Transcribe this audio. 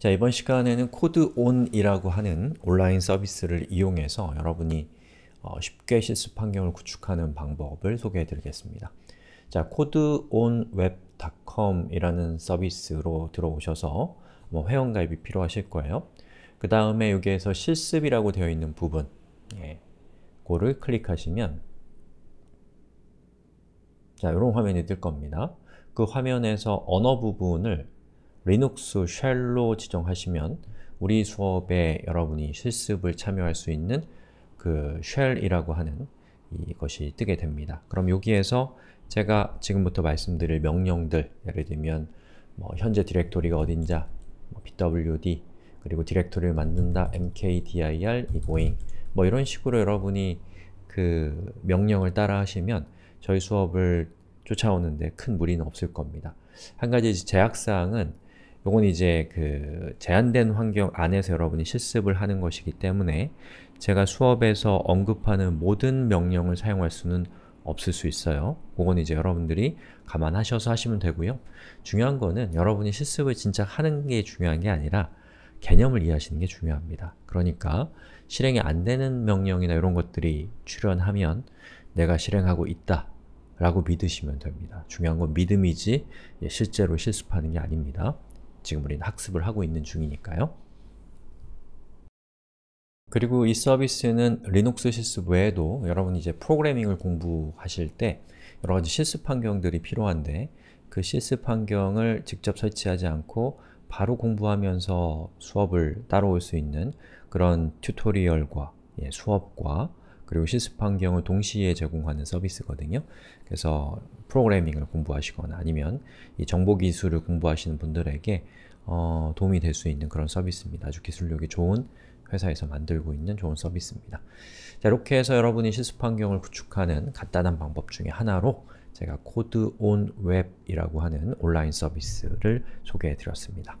자, 이번 시간에는 코드온이라고 하는 온라인 서비스를 이용해서 여러분이 어, 쉽게 실습 환경을 구축하는 방법을 소개해 드리겠습니다. 자, codeonweb.com 이라는 서비스로 들어오셔서 뭐 회원가입이 필요하실 거예요. 그 다음에 여기에서 실습이라고 되어 있는 부분 예, 그거를 클릭하시면 자, 이런 화면이 뜰 겁니다. 그 화면에서 언어 부분을 리눅스 쉘로 지정하시면 우리 수업에 여러분이 실습을 참여할 수 있는 그 쉘이라고 하는 이것이 뜨게 됩니다. 그럼 여기에서 제가 지금부터 말씀드릴 명령들 예를 들면 뭐 현재 디렉토리가 어딘자 뭐 pwd 그리고 디렉토리를 만든다 mkdir egoing 뭐 이런 식으로 여러분이 그 명령을 따라 하시면 저희 수업을 쫓아오는데 큰 무리는 없을 겁니다. 한 가지 제약사항은 요건 이제 그 제한된 환경 안에서 여러분이 실습을 하는 것이기 때문에 제가 수업에서 언급하는 모든 명령을 사용할 수는 없을 수 있어요. 그건 이제 여러분들이 감안하셔서 하시면 되고요. 중요한 거는 여러분이 실습을 진짜 하는 게 중요한 게 아니라 개념을 이해하시는 게 중요합니다. 그러니까 실행이 안 되는 명령이나 이런 것들이 출현하면 내가 실행하고 있다 라고 믿으시면 됩니다. 중요한 건 믿음이지 실제로 실습하는 게 아닙니다. 지금 우리는 학습을 하고 있는 중이니까요. 그리고 이 서비스는 리눅스 실습 외에도 여러분 이제 프로그래밍을 공부하실 때 여러 가지 실습 환경들이 필요한데 그 실습 환경을 직접 설치하지 않고 바로 공부하면서 수업을 따라올 수 있는 그런 튜토리얼과 예, 수업과 그리고 실습 환경을 동시에 제공하는 서비스거든요. 그래서 프로그래밍을 공부하시거나 아니면 이 정보기술을 공부하시는 분들에게 어, 도움이 될 수 있는 그런 서비스입니다. 아주 기술력이 좋은 회사에서 만들고 있는 좋은 서비스입니다. 자, 이렇게 해서 여러분이 실습 환경을 구축하는 간단한 방법 중에 하나로 제가 코드 온 웹이라고 하는 온라인 서비스를 소개해 드렸습니다.